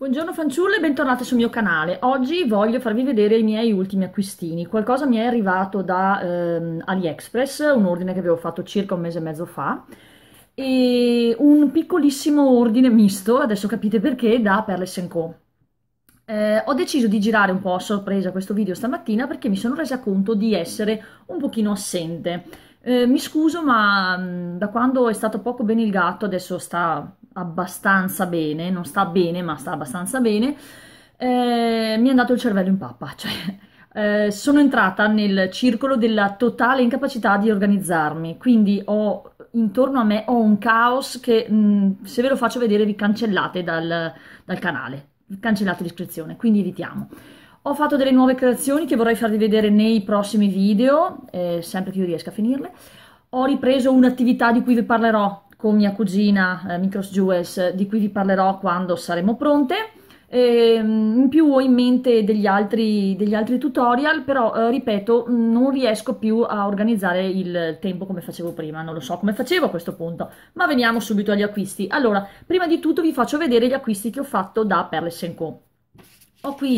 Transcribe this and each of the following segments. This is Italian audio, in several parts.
Buongiorno fanciulle e bentornate sul mio canale. Oggi voglio farvi vedere i miei ultimi acquistini. Qualcosa mi è arrivato da ehm, AliExpress, un ordine che avevo fatto circa un mese e mezzo fa, e un piccolissimo ordine misto, adesso capite perché, da Perles Co. Eh, ho deciso di girare un po' a sorpresa questo video stamattina perché mi sono resa conto di essere un pochino assente. Eh, mi scuso ma mh, mm, da quando è stato poco bene il gatto adesso sta abbastanza bene, non sta bene ma sta abbastanza bene, eh, mi è andato il cervello in pappa, cioè eh, sono entrata nel circolo della totale incapacità di organizzarmi, quindi ho intorno a me ho un caos che mh, mm, se ve lo faccio vedere vi cancellate dal, dal canale, cancellate l'iscrizione, quindi evitiamo. Ho fatto delle nuove creazioni che vorrei farvi vedere nei prossimi video, eh, sempre che io riesca a finirle. Ho ripreso un'attività di cui vi parlerò con mia cugina eh, Micros Jewels, di cui vi parlerò quando saremo pronte. E, ehm, in più ho in mente degli altri, degli altri tutorial, però eh, ripeto, non riesco più a organizzare il tempo come facevo prima, non lo so come facevo a questo punto, ma veniamo subito agli acquisti. Allora, prima di tutto vi faccio vedere gli acquisti che ho fatto da Perles Co. Ho qui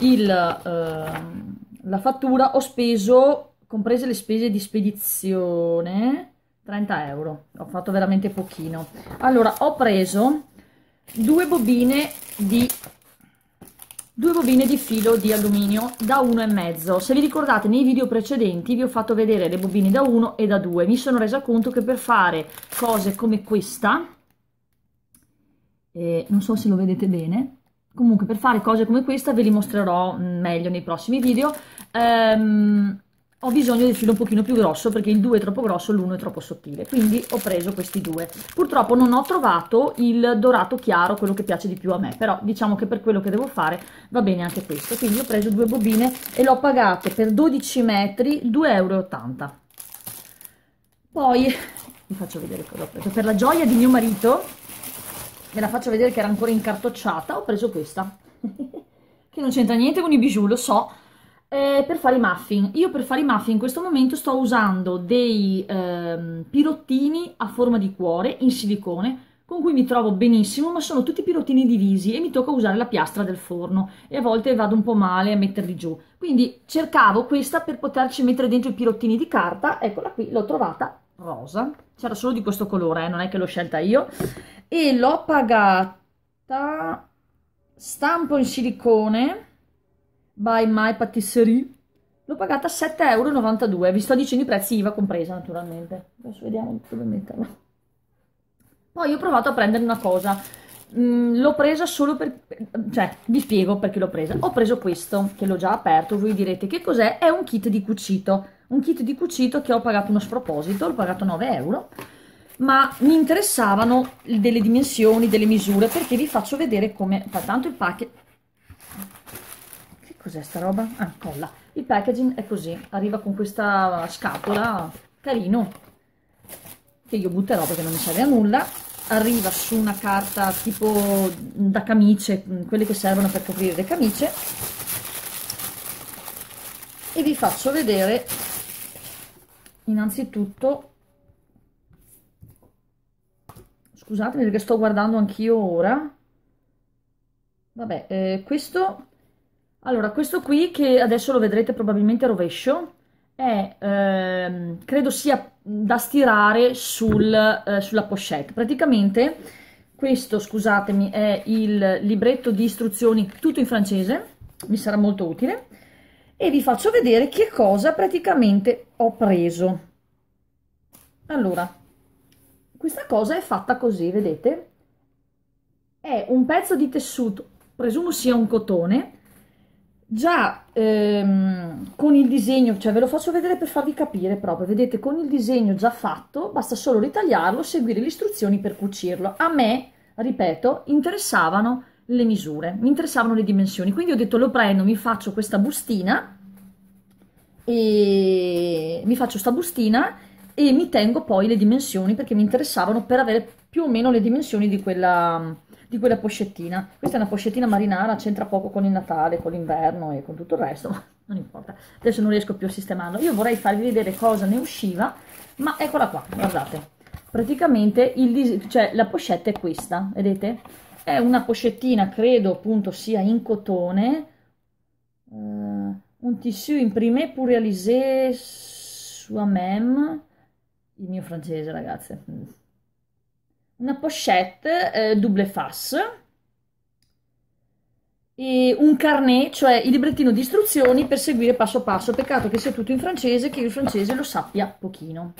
il, eh, la fattura, ho speso, comprese le spese di spedizione, 30 euro ho fatto veramente pochino allora ho preso due bobine di due bobine di filo di alluminio da uno e mezzo se vi ricordate nei video precedenti vi ho fatto vedere le bobine da uno e da due mi sono resa conto che per fare cose come questa eh, non so se lo vedete bene comunque per fare cose come questa ve li mostrerò mm, meglio nei prossimi video ehm, ho bisogno del filo un pochino più grosso perché il 2 è troppo grosso, l'1 è troppo sottile, quindi ho preso questi due. Purtroppo non ho trovato il dorato chiaro, quello che piace di più a me, però diciamo che per quello che devo fare va bene anche questo. Quindi ho preso due bobine e l'ho pagato per 12 metri 2,80 euro. Poi vi faccio vedere cosa ho preso. Per la gioia di mio marito, ve la faccio vedere che era ancora incartocciata, ho preso questa, che non c'entra niente con i bijou, lo so, eh, per fare i muffin. Io per fare i muffin in questo momento sto usando dei ehm, pirottini a forma di cuore in silicone con cui mi trovo benissimo, ma sono tutti pirottini divisi e mi tocca usare la piastra del forno e a volte vado un po' male a metterli giù. Quindi cercavo questa per poterci mettere dentro i pirottini di carta, eccola qui, l'ho trovata rosa, c'era solo di questo colore, eh, non è che l'ho scelta io, e l'ho pagata stampo in silicone by My Patisserie. L'ho pagata 7,92 euro. Vi sto dicendo i prezzi IVA compresa, naturalmente. Adesso vediamo dove metterla. Poi ho provato a prendere una cosa. Mm, l'ho presa solo per... cioè, vi spiego perché l'ho presa. Ho preso questo, che l'ho già aperto. Voi direte che cos'è? È un kit di cucito. Un kit di cucito che ho pagato uno sproposito, l'ho pagato 9 euro ma mi interessavano delle dimensioni, delle misure, perché vi faccio vedere come, fa tanto il pacchetto, Cos'è sta roba? Ah, colla. Il packaging è così, arriva con questa scatola, carino, che io butterò perché non mi serve a nulla. Arriva su una carta tipo da camice, mm, quelle che servono per coprire le camicie. E vi faccio vedere innanzitutto scusatemi perché sto guardando anch'io ora vabbè eh, questo allora, questo qui, che adesso lo vedrete probabilmente a rovescio, è, ehm, credo sia da stirare sul, eh, sulla pochette. Praticamente questo, scusatemi, è il libretto di istruzioni tutto in francese, mi sarà molto utile, e vi faccio vedere che cosa praticamente ho preso. Allora, questa cosa è fatta così, vedete? È un pezzo di tessuto, presumo sia un cotone, già ehm, con il disegno, cioè ve lo faccio vedere per farvi capire proprio, vedete con il disegno già fatto, basta solo ritagliarlo, seguire le istruzioni per cucirlo. A me, ripeto, interessavano le misure, mi interessavano le dimensioni, quindi ho detto lo prendo, mi faccio questa bustina e mi faccio questa bustina e mi tengo poi le dimensioni perché mi interessavano per avere più o meno le dimensioni di quella di quella pochettina. Questa è una pochettina marinara, c'entra poco con il Natale, con l'inverno e con tutto il resto, ma non importa. Adesso non riesco più a sistemarlo. Io vorrei farvi vedere cosa ne usciva, ma eccola qua, guardate. Praticamente il, cioè, la pochette è questa, vedete? È una pochettina, credo appunto sia in cotone, uh, un tissu imprimé pour réaliser soi-même, il mio francese ragazze, una pochette eh, double face e un carnet, cioè il librettino di istruzioni per seguire passo passo. Peccato che sia tutto in francese, che il francese lo sappia pochino.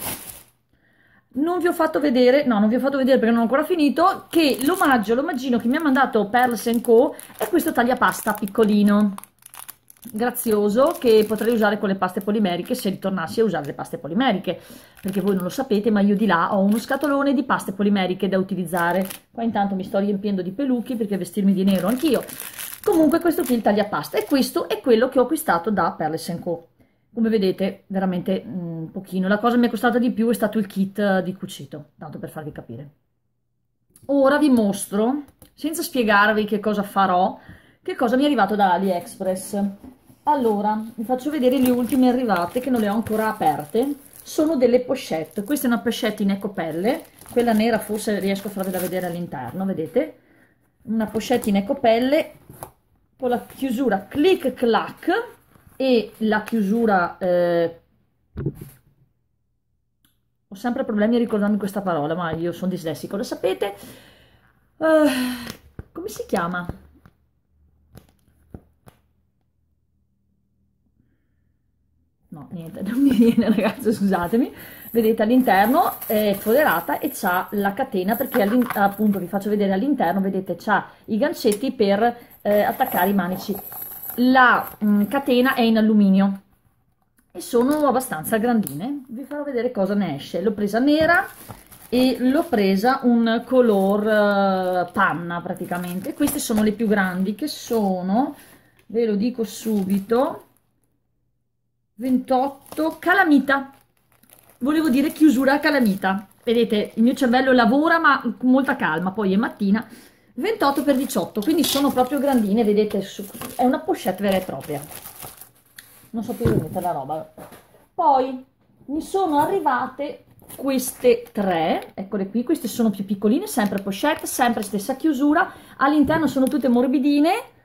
Non vi ho fatto vedere, no, non vi ho fatto vedere perché non ho ancora finito, che l'omaggio, l'omaggino che mi ha mandato Pearls Co è questo tagliapasta piccolino grazioso che potrei usare con le paste polimeriche se ritornassi a usare le paste polimeriche perché voi non lo sapete ma io di là ho uno scatolone di paste polimeriche da utilizzare qua intanto mi sto riempiendo di pelucchi perché vestirmi di nero anch'io comunque questo qui è il tagliapasta e questo è quello che ho acquistato da Perles Co come vedete veramente un mm, pochino la cosa che mi è costata di più è stato il kit di cucito tanto per farvi capire ora vi mostro senza spiegarvi che cosa farò che cosa mi è arrivato da AliExpress? Allora, vi faccio vedere le ultime arrivate che non le ho ancora aperte. Sono delle pochette. Questa è una pochette in ecopelle. Quella nera forse riesco a farvela vedere all'interno, vedete? Una pochette in ecopelle con la chiusura click clack e la chiusura... Eh... Ho sempre problemi a ricordarmi questa parola, ma io sono dislessico, lo sapete. Uh, come si chiama? niente, non mi viene ragazzi, scusatemi. Vedete all'interno è foderata e c'ha la catena perché appunto vi faccio vedere all'interno, vedete c'ha i gancetti per eh, attaccare i manici. La mh, mm, catena è in alluminio e sono abbastanza grandine. Vi farò vedere cosa ne esce. L'ho presa nera e l'ho presa un color uh, panna praticamente. Queste sono le più grandi che sono, ve lo dico subito, 28, calamita. Volevo dire chiusura calamita. Vedete, il mio cervello lavora ma con molta calma, poi è mattina. 28 per 18, quindi sono proprio grandine, vedete, è una pochette vera e propria. Non so più dove mettere la roba. Poi mi sono arrivate queste tre, eccole qui, queste sono più piccoline, sempre pochette, sempre stessa chiusura. All'interno sono tutte morbidine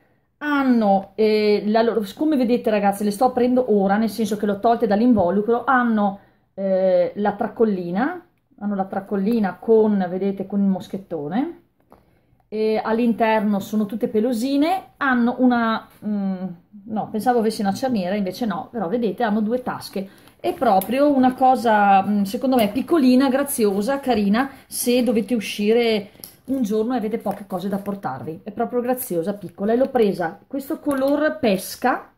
hanno, eh, loro, come vedete ragazzi, le sto aprendo ora, nel senso che l'ho tolte dall'involucro, hanno eh, la tracollina, hanno la tracollina con, vedete, con il moschettone, all'interno sono tutte pelosine, hanno una, mh, mm, no, pensavo avessi una cerniera, invece no, però vedete, hanno due tasche, è proprio una cosa, mh, mm, secondo me, piccolina, graziosa, carina, se dovete uscire un giorno e avete poche cose da portarvi. È proprio graziosa, piccola. E l'ho presa, questo color pesca,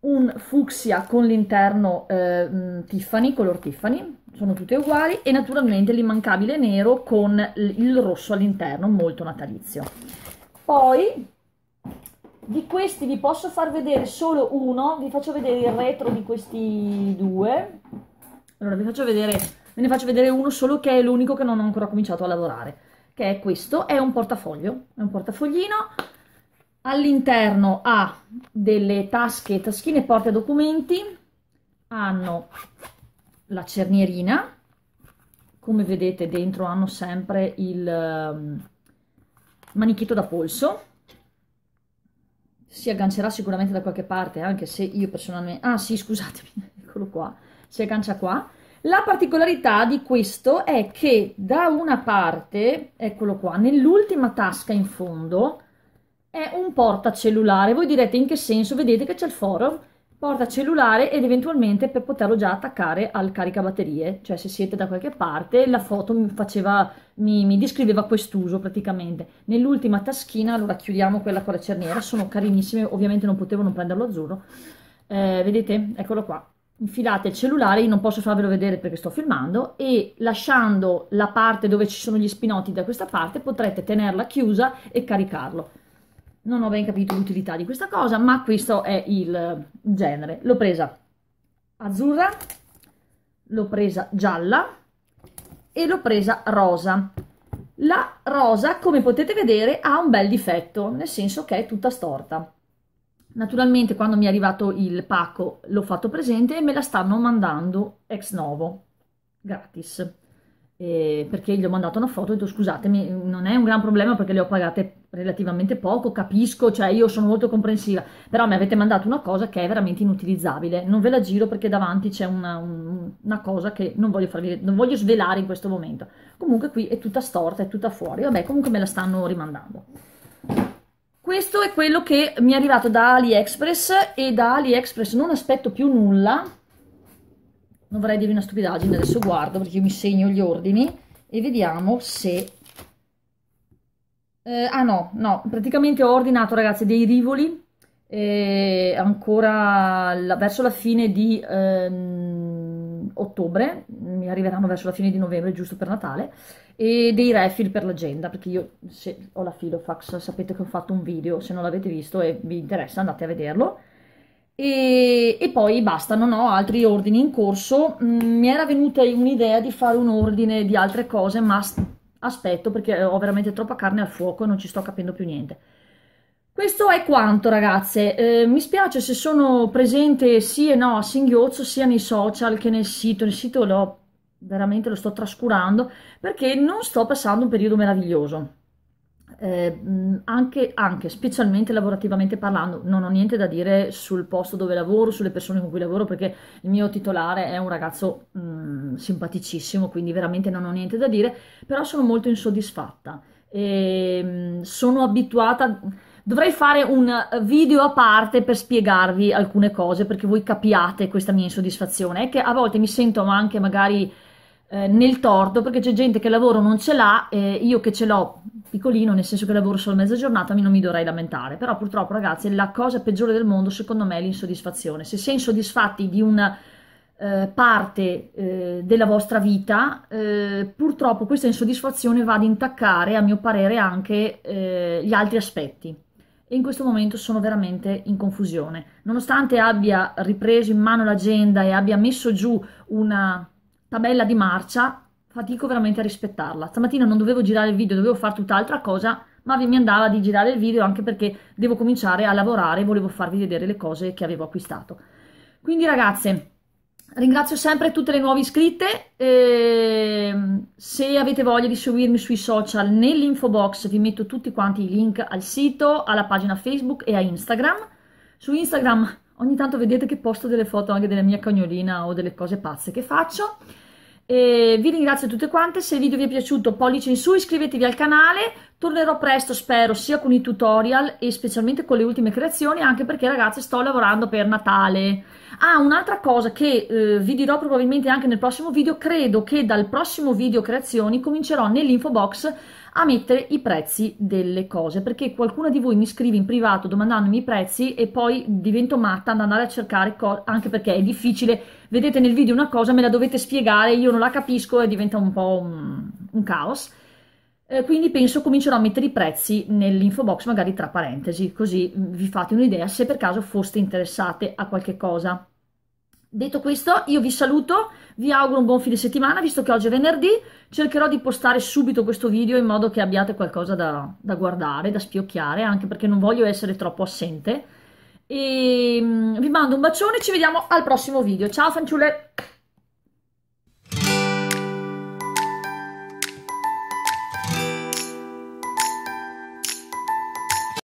un fucsia con l'interno eh, mm, Tiffany, color Tiffany, sono tutte uguali, e naturalmente l'immancabile nero con il rosso all'interno, molto natalizio. Poi, di questi vi posso far vedere solo uno, vi faccio vedere il retro di questi due. Allora, vi faccio vedere, ve ne faccio vedere uno solo che è l'unico che non ho ancora cominciato a lavorare che è questo, è un portafoglio, è un portafoglino, all'interno ha delle tasche, taschine porta documenti, hanno la cernierina, come vedete dentro hanno sempre il ehm, manichetto da polso, si aggancerà sicuramente da qualche parte, anche se io personalmente... Ah sì, scusatemi, eccolo qua, si aggancia qua, la particolarità di questo è che da una parte, eccolo qua, nell'ultima tasca in fondo è un portacellulare. Voi direte in che senso? Vedete che c'è il foro portacellulare ed eventualmente per poterlo già attaccare al caricabatterie, cioè se siete da qualche parte la foto mi, faceva, mi, mi descriveva quest'uso praticamente. Nell'ultima taschina, allora chiudiamo quella con la cerniera, sono carinissime, ovviamente non potevo non prenderlo azzurro, eh, vedete? Eccolo qua, infilate il cellulare, io non posso farvelo vedere perché sto filmando, e lasciando la parte dove ci sono gli spinotti da questa parte potrete tenerla chiusa e caricarlo. Non ho ben capito l'utilità di questa cosa, ma questo è il genere. L'ho presa azzurra, l'ho presa gialla e l'ho presa rosa. La rosa, come potete vedere, ha un bel difetto, nel senso che è tutta storta Naturalmente quando mi è arrivato il pacco l'ho fatto presente e me la stanno mandando ex novo, gratis, eh, perché gli ho mandato una foto e ho detto scusatemi, non è un gran problema perché le ho pagate relativamente poco, capisco, cioè io sono molto comprensiva, però mi avete mandato una cosa che è veramente inutilizzabile, non ve la giro perché davanti c'è una, un, una, cosa che non voglio, farvi, non voglio svelare in questo momento. Comunque qui è tutta storta, è tutta fuori, vabbè comunque me la stanno rimandando. Questo è quello che mi è arrivato da AliExpress e da AliExpress non aspetto più nulla. Non vorrei dirvi una stupidaggine, adesso guardo perché io mi segno gli ordini e vediamo se... Eh, ah no, no, praticamente ho ordinato ragazzi dei rivoli eh, ancora la, verso la fine di ehm, ottobre, mi arriveranno verso la fine di novembre giusto per Natale e dei refill per l'agenda, perché io se ho la Filofax sapete che ho fatto un video, se non l'avete visto e vi interessa andate a vederlo. E, e, poi basta, non ho altri ordini in corso. Mm, mi era venuta un'idea di fare un ordine di altre cose, ma aspetto perché ho veramente troppa carne al fuoco e non ci sto capendo più niente. Questo è quanto ragazze, eh, mi spiace se sono presente sì e no a singhiozzo sia nei social che nel sito, nel sito l'ho veramente lo sto trascurando perché non sto passando un periodo meraviglioso. Eh, anche, anche, specialmente lavorativamente parlando, non ho niente da dire sul posto dove lavoro, sulle persone con cui lavoro, perché il mio titolare è un ragazzo mh, simpaticissimo, quindi veramente non ho niente da dire, però sono molto insoddisfatta. E, mh, sono abituata, dovrei fare un video a parte per spiegarvi alcune cose perché voi capiate questa mia insoddisfazione. È che a volte mi sento anche magari eh, nel torto perché c'è gente che lavoro non ce l'ha e io che ce l'ho piccolino, nel senso che lavoro solo mezza giornata, non mi dovrei lamentare. Però purtroppo ragazzi la cosa peggiore del mondo secondo me è l'insoddisfazione. Se si insoddisfatti di una eh, parte eh, della vostra vita, eh, purtroppo questa insoddisfazione va ad intaccare a mio parere anche eh, gli altri aspetti e in questo momento sono veramente in confusione. Nonostante abbia ripreso in mano l'agenda e abbia messo giù una, tabella di marcia, fatico veramente a rispettarla. Stamattina non dovevo girare il video, dovevo fare tutt'altra cosa, ma mi andava di girare il video anche perché devo cominciare a lavorare e volevo farvi vedere le cose che avevo acquistato. Quindi ragazze, ringrazio sempre tutte le nuove iscritte, eh, se avete voglia di seguirmi sui social nell'info box vi metto tutti quanti i link al sito, alla pagina Facebook e a Instagram. Su Instagram Ogni tanto vedete che posto delle foto anche della mia cagnolina o delle cose pazze che faccio. E vi ringrazio tutte quante, se il video vi è piaciuto pollice in su, iscrivetevi al canale, tornerò presto spero sia con i tutorial e specialmente con le ultime creazioni anche perché ragazzi sto lavorando per Natale. Ah, un'altra cosa che eh, vi dirò probabilmente anche nel prossimo video, credo che dal prossimo video creazioni comincerò nell'info box a mettere i prezzi delle cose, perché qualcuna di voi mi scrive in privato domandandomi i prezzi e poi divento matta ad andare a cercare, cose, anche perché è difficile, vedete nel video una cosa, me la dovete spiegare, io non la capisco e diventa un po' un, un caos. Eh, quindi penso comincerò a mettere i prezzi nell'info box magari tra parentesi, così mm, vi fate un'idea se per caso foste interessate a qualche cosa. Detto questo, io vi saluto, vi auguro un buon fine settimana, visto che oggi è venerdì, cercherò di postare subito questo video in modo che abbiate qualcosa da, da guardare, da spiocchiare, anche perché non voglio essere troppo assente. E ehm, vi mando un bacione, ci vediamo al prossimo video. Ciao fanciulle!